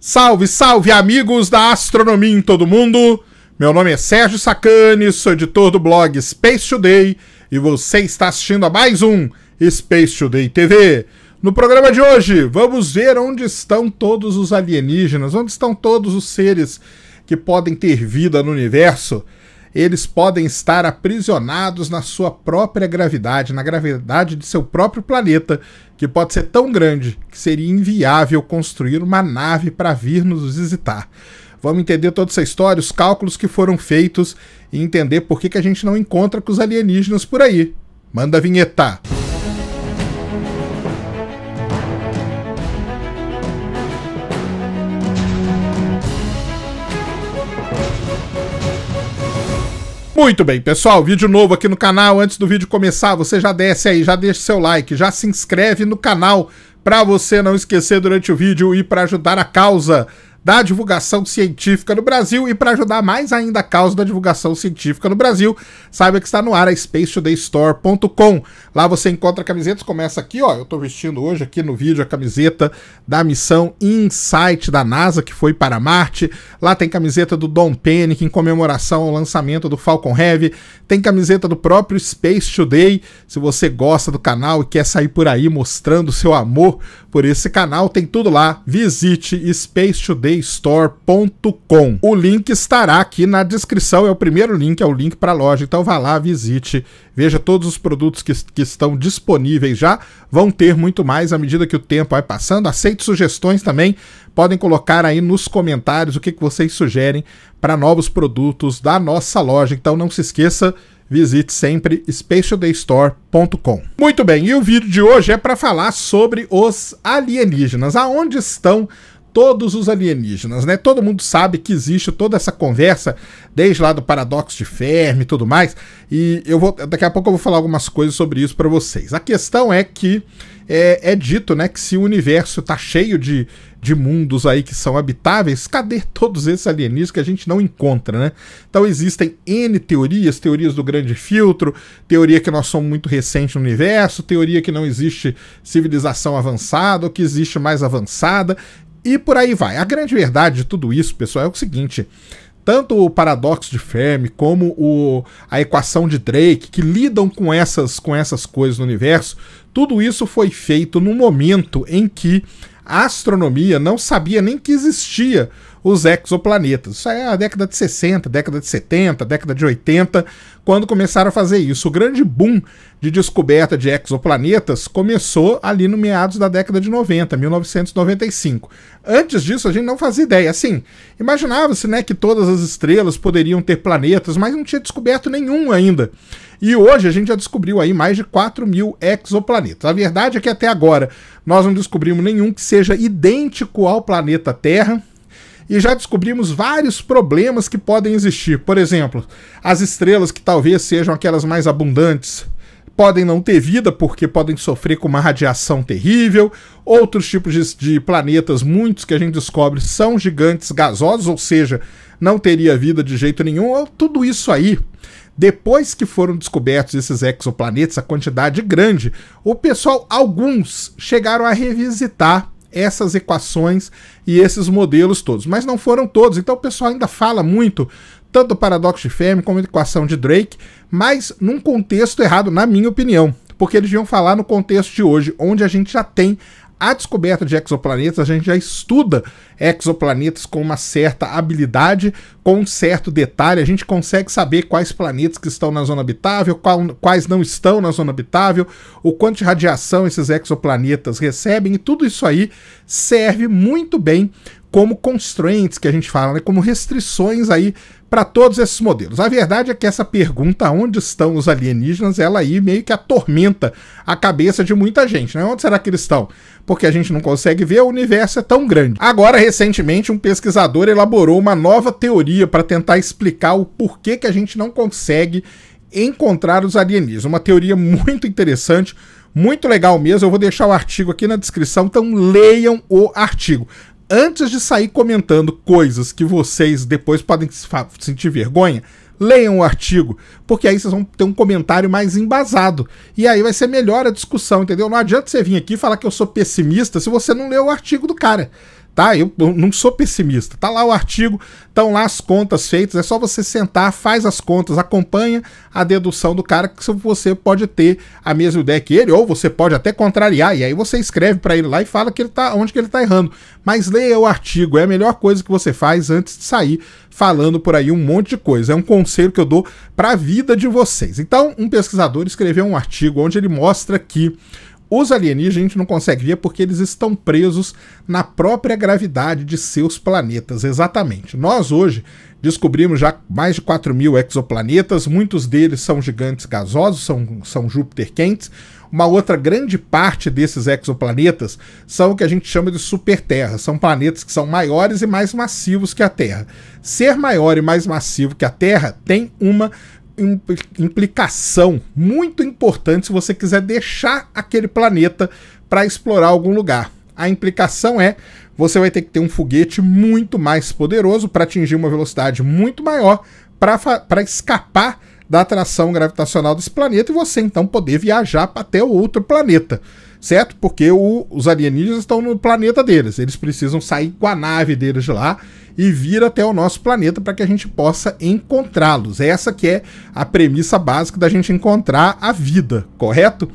Salve, salve, amigos da astronomia em todo mundo! Meu nome é Sérgio Sacani, sou editor do blog Space Today e você está assistindo a mais um Space Today TV. No programa de hoje, vamos ver onde estão todos os alienígenas, onde estão todos os seres que podem ter vida no universo eles podem estar aprisionados na sua própria gravidade, na gravidade de seu próprio planeta, que pode ser tão grande que seria inviável construir uma nave para vir nos visitar. Vamos entender toda essa história, os cálculos que foram feitos e entender por que, que a gente não encontra com os alienígenas por aí. Manda a vinheta! Muito bem, pessoal, vídeo novo aqui no canal. Antes do vídeo começar, você já desce aí, já deixa seu like, já se inscreve no canal para você não esquecer durante o vídeo e para ajudar a causa da divulgação científica no Brasil e para ajudar mais ainda a causa da divulgação científica no Brasil, saiba que está no ar a spacetodaystore.com. Lá você encontra camisetas, começa aqui, ó, eu estou vestindo hoje aqui no vídeo a camiseta da missão Insight da NASA que foi para Marte. Lá tem camiseta do Don Panic em comemoração ao lançamento do Falcon Heavy, tem camiseta do próprio Space Today. Se você gosta do canal e quer sair por aí mostrando seu amor por esse canal, tem tudo lá. Visite Space Today adstore.com. O link estará aqui na descrição, é o primeiro link, é o link para a loja. Então vá lá, visite, veja todos os produtos que, que estão disponíveis já. Vão ter muito mais à medida que o tempo vai passando. Aceite sugestões também. Podem colocar aí nos comentários o que, que vocês sugerem para novos produtos da nossa loja. Então não se esqueça visite sempre specialdaystore.com. Muito bem, e o vídeo de hoje é para falar sobre os alienígenas. Aonde estão todos os alienígenas, né? Todo mundo sabe que existe toda essa conversa, desde lá do paradoxo de Fermi e tudo mais. E eu vou, daqui a pouco eu vou falar algumas coisas sobre isso para vocês. A questão é que é, é, dito, né, que se o universo tá cheio de, de mundos aí que são habitáveis, cadê todos esses alienígenas que a gente não encontra, né? Então existem N teorias, teorias do grande filtro, teoria que nós somos muito recentes no universo, teoria que não existe civilização avançada ou que existe mais avançada. E por aí vai. A grande verdade de tudo isso, pessoal, é o seguinte: tanto o paradoxo de Fermi como o, a equação de Drake, que lidam com essas, com essas coisas no universo, tudo isso foi feito num momento em que a astronomia não sabia nem que existia os exoplanetas. Isso é a década de 60, década de 70, década de 80, quando começaram a fazer isso. O grande boom de descoberta de exoplanetas começou ali no meados da década de 90, 1995. Antes disso, a gente não fazia ideia. Assim, imaginava-se né, que todas as estrelas poderiam ter planetas, mas não tinha descoberto nenhum ainda. E hoje a gente já descobriu aí mais de 4 mil exoplanetas. A verdade é que até agora nós não descobrimos nenhum que seja idêntico ao planeta Terra e já descobrimos vários problemas que podem existir. Por exemplo, as estrelas que talvez sejam aquelas mais abundantes podem não ter vida porque podem sofrer com uma radiação terrível. Outros tipos de, de, planetas, muitos que a gente descobre, são gigantes gasosos, ou seja, não teria vida de jeito nenhum. Tudo isso aí. Depois que foram descobertos esses exoplanetas, a quantidade grande, o pessoal, alguns, chegaram a revisitar essas equações e esses modelos todos. Mas não foram todos, então o pessoal ainda fala muito, tanto do paradoxo de Fermi como da equação de Drake, mas num contexto errado, na minha opinião. Porque eles iam falar no contexto de hoje, onde a gente já tem a descoberta de exoplanetas, a gente já estuda exoplanetas com uma certa habilidade, com um certo detalhe. A gente consegue saber quais planetas que estão na zona habitável, qual, quais não estão na zona habitável, o quanto de radiação esses exoplanetas recebem, e tudo isso aí serve muito bem como constraints que a gente fala, né? como restrições aí para todos esses modelos. A verdade é que essa pergunta onde estão os alienígenas, ela aí meio que atormenta a cabeça de muita gente, né? Onde será que eles estão? Porque a gente não consegue ver, o universo é tão grande. Agora, recentemente, um pesquisador elaborou uma nova teoria para tentar explicar o porquê que a gente não consegue encontrar os alienígenas. Uma teoria muito interessante, muito legal mesmo. Eu vou deixar o artigo aqui na descrição, então leiam o artigo antes de sair comentando coisas que vocês depois podem sentir vergonha, leiam o artigo, porque aí vocês vão ter um comentário mais embasado. E aí vai ser melhor a discussão, entendeu? Não adianta você vir aqui e falar que eu sou pessimista se você não leu o artigo do cara tá? Eu, eu, não sou pessimista. Tá lá o artigo, estão lá as contas feitas, é só você sentar, faz as contas, acompanha a dedução do cara que você pode ter a mesma ideia que ele ou você pode até contrariar e aí você escreve para ele lá e fala que ele tá onde que ele tá errando. Mas leia o artigo, é a melhor coisa que você faz antes de sair falando por aí um monte de coisa. É um conselho que eu dou para a vida de vocês. Então, um pesquisador escreveu um artigo onde ele mostra que os alienígenas a gente não consegue ver porque eles estão presos na própria gravidade de seus planetas, exatamente. Nós hoje descobrimos já mais de 4 mil exoplanetas, muitos deles são gigantes gasosos, são, são Júpiter quentes. Uma outra grande parte desses exoplanetas são o que a gente chama de superterra, são planetas que são maiores e mais massivos que a Terra. Ser maior e mais massivo que a Terra tem uma implicação muito importante se você quiser deixar aquele planeta para explorar algum lugar. A implicação é você vai ter que ter um foguete muito mais poderoso para atingir uma velocidade muito maior para escapar da atração gravitacional desse planeta e você então poder viajar até outro planeta, certo? Porque o, os alienígenas estão no planeta deles, eles precisam sair com a nave deles de lá e vir até o nosso planeta para que a gente possa encontrá-los. É essa que é a premissa básica da gente encontrar a vida, correto?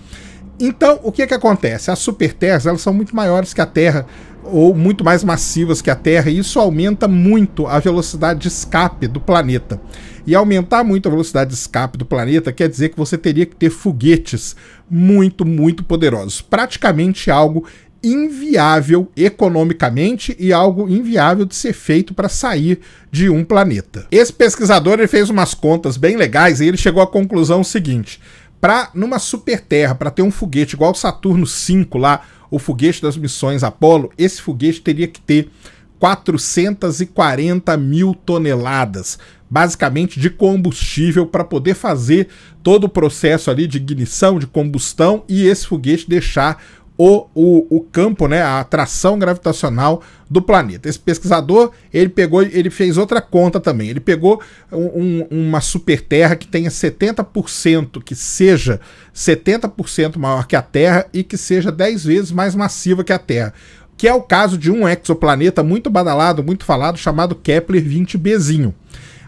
Então, o que é que acontece? As superterras, elas são muito maiores que a Terra ou muito mais massivas que a Terra, e isso aumenta muito a velocidade de escape do planeta. E aumentar muito a velocidade de escape do planeta quer dizer que você teria que ter foguetes muito, muito poderosos. Praticamente algo inviável economicamente e algo inviável de ser feito para sair de um planeta. Esse pesquisador ele fez umas contas bem legais e ele chegou à conclusão seguinte: para numa super Terra, para ter um foguete igual o Saturno 5 lá, o foguete das missões Apollo, esse foguete teria que ter 440 mil toneladas, basicamente de combustível, para poder fazer todo o processo ali de ignição, de combustão e esse foguete deixar o, o, o, campo, né, a atração gravitacional do planeta. Esse pesquisador, ele pegou, ele fez outra conta também. Ele pegou um, um, uma superterra que tenha 70%, que seja 70% maior que a Terra e que seja 10 vezes mais massiva que a Terra. Que é o caso de um exoplaneta muito badalado, muito falado, chamado Kepler 20bzinho.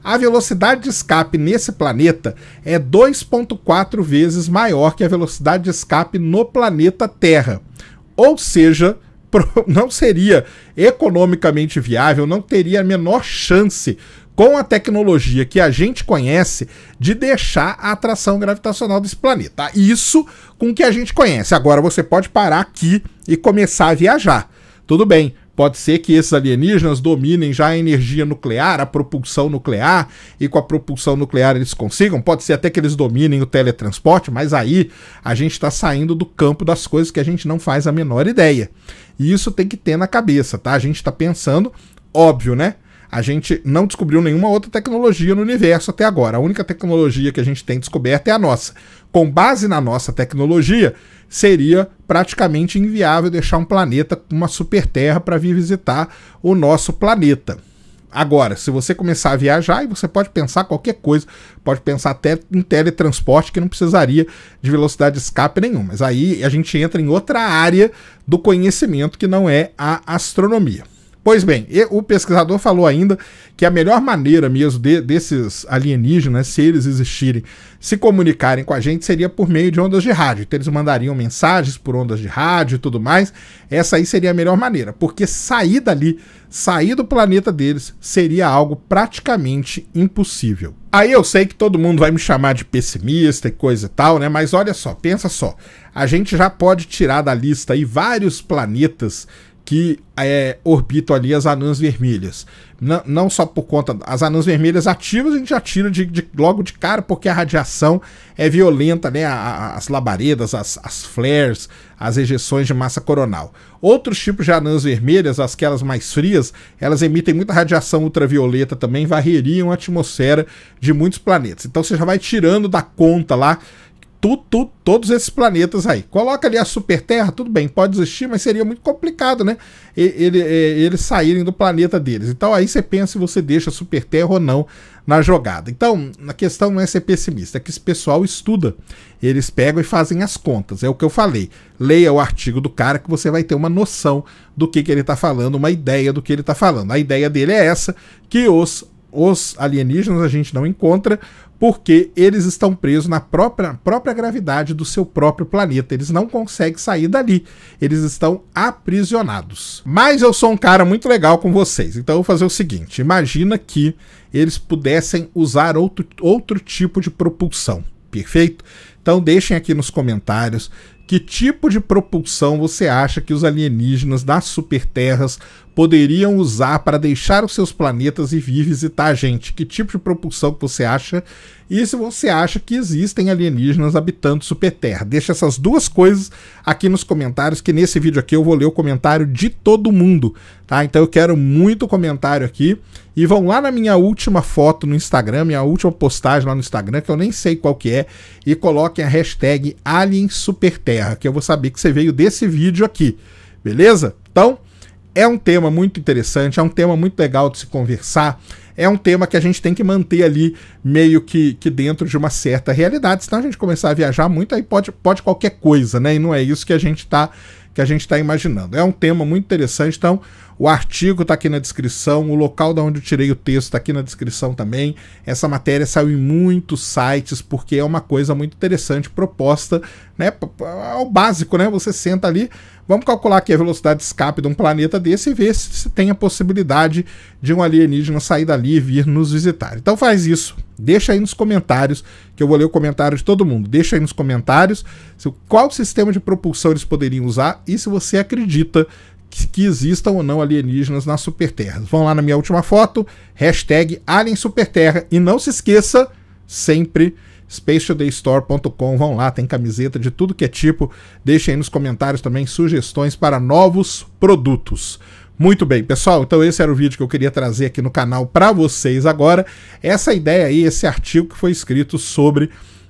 A velocidade de escape nesse planeta é 2,4 vezes maior que a velocidade de escape no planeta Terra. Ou seja, não seria economicamente viável, não teria a menor chance com a tecnologia que a gente conhece de deixar a atração gravitacional desse planeta. Isso com o que a gente conhece. Agora você pode parar aqui e começar a viajar. Tudo bem, Pode ser que esses alienígenas dominem já a energia nuclear, a propulsão nuclear, e com a propulsão nuclear eles consigam. Pode ser até que eles dominem o teletransporte, mas aí a gente está saindo do campo das coisas que a gente não faz a menor ideia. E isso tem que ter na cabeça, tá? A gente está pensando, óbvio, né? a gente não descobriu nenhuma outra tecnologia no universo até agora. A única tecnologia que a gente tem descoberta é a nossa. Com base na nossa tecnologia, seria praticamente inviável deixar um planeta com uma super terra para vir visitar o nosso planeta. Agora, se você começar a viajar, e você pode pensar qualquer coisa, pode pensar até em teletransporte, que não precisaria de velocidade de escape nenhuma. Mas aí a gente entra em outra área do conhecimento que não é a astronomia. Pois bem, o pesquisador falou ainda que a melhor maneira mesmo de, desses alienígenas, né, se eles existirem, se comunicarem com a gente seria por meio de ondas de rádio. Então eles mandariam mensagens por ondas de rádio e tudo mais. Essa aí seria a melhor maneira, porque sair dali, sair do planeta deles, seria algo praticamente impossível. Aí eu sei que todo mundo vai me chamar de pessimista e coisa e tal, né? Mas olha só, pensa só. A gente já pode tirar da lista aí vários planetas que é, orbitam ali as anãs vermelhas. Não, não só por conta. das anãs vermelhas ativas a gente já tira de, de, logo de cara, porque a radiação é violenta, né? A, a, as labaredas, as, as, flares, as ejeções de massa coronal. Outros tipos de anãs vermelhas, aquelas mais frias, elas emitem muita radiação ultravioleta também, varreriam a atmosfera de muitos planetas. Então você já vai tirando da conta lá tu, tu, todos esses planetas aí. Coloca ali a Super Terra, tudo bem, pode existir, mas seria muito complicado, né? ele, eles saírem do planeta deles. Então aí você pensa se você deixa a Super Terra ou não na jogada. Então, a questão não é ser pessimista, é que esse pessoal estuda. Eles pegam e fazem as contas. É o que eu falei. Leia o artigo do cara que você vai ter uma noção do que, que ele está falando, uma ideia do que ele está falando. A ideia dele é essa, que os, os alienígenas a gente não encontra, porque eles estão presos na própria, própria gravidade do seu próprio planeta. Eles não conseguem sair dali. Eles estão aprisionados. Mas eu sou um cara muito legal com vocês, então eu vou fazer o seguinte: imagina que eles pudessem usar outro, outro tipo de propulsão, perfeito? Então deixem aqui nos comentários que tipo de propulsão você acha que os alienígenas das superterras poderiam usar para deixar os seus planetas e vir visitar a gente? Que tipo de propulsão que você acha? E se você acha que existem alienígenas habitando Superterra? Deixa essas duas coisas aqui nos comentários, que nesse vídeo aqui eu vou ler o comentário de todo mundo, tá? Então eu quero muito comentário aqui. E vão lá na minha última foto no Instagram, minha última postagem lá no Instagram, que eu nem sei qual que é, e coloquem a hashtag AlienSuperterra, que eu vou saber que você veio desse vídeo aqui. Beleza? Então, é um tema muito interessante, é um tema muito legal de se conversar. É um tema que a gente tem que manter ali meio que, que dentro de uma certa realidade, senão a gente começar a viajar muito, aí pode, pode qualquer coisa, né? E não é isso que a gente está que a gente está imaginando. É um tema muito interessante, então o artigo está aqui na descrição, o local da onde eu tirei o texto está aqui na descrição também. Essa matéria saiu em muitos sites porque é uma coisa muito interessante proposta, né? É o básico, né? Você senta ali, vamos calcular aqui a velocidade de escape de um planeta desse e ver se tem a possibilidade de um alienígena sair dali e vir nos visitar. Então faz isso. Deixa aí nos comentários, que eu vou ler o comentário de todo mundo. Deixa aí nos comentários qual sistema de propulsão eles poderiam usar e se você acredita que, que existam ou não alienígenas na Superterra. Vão lá na minha última foto, hashtag E não se esqueça, sempre spatialdaystore.com. Vão lá, tem camiseta de tudo que é tipo. Deixem aí nos comentários também sugestões para novos produtos. Muito bem, pessoal, então esse era o vídeo que eu queria trazer aqui no canal para vocês agora. Essa ideia aí, esse artigo que foi escrito sobre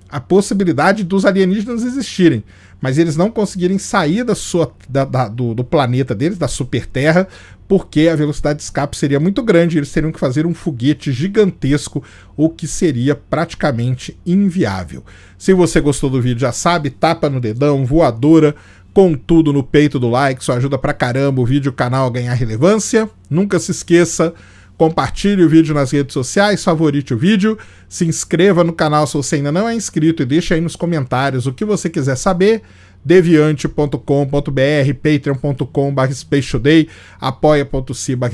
a possibilidade dos alienígenas existirem, mas eles não conseguirem sair da sua, da, da, do, do, planeta deles, da superterra, porque a velocidade de escape seria muito grande, eles teriam que fazer um foguete gigantesco, o que seria praticamente inviável. Se você gostou do vídeo, já sabe, tapa no dedão, voadora, com tudo no peito do like, isso ajuda pra caramba o vídeo e o canal a ganhar relevância. Nunca se esqueça, Compartilhe o vídeo nas redes sociais, favorite o vídeo, se inscreva no canal se você ainda não é inscrito e deixe aí nos comentários o que você quiser saber. deviante.com.br, patreon.com.br spacetoday, apoia.se barra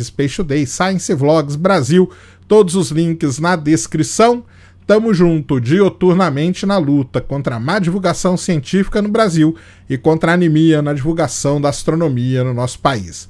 Science Vlogs Brasil, todos os links na descrição. Tamo junto, dioturnamente na luta contra a má divulgação científica no Brasil e contra a anemia na divulgação da astronomia no nosso país.